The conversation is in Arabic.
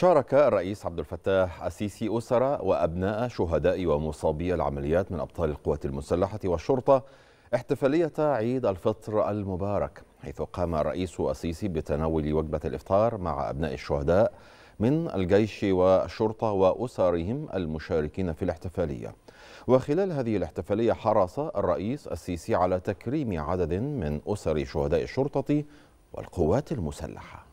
شارك الرئيس عبد الفتاح السيسي أسر وأبناء شهداء ومصابي العمليات من أبطال القوات المسلحة والشرطة احتفالية عيد الفطر المبارك حيث قام الرئيس السيسي بتناول وجبة الإفطار مع أبناء الشهداء من الجيش والشرطة وأسرهم المشاركين في الاحتفالية وخلال هذه الاحتفالية حرص الرئيس السيسي على تكريم عدد من أسر شهداء الشرطة والقوات المسلحة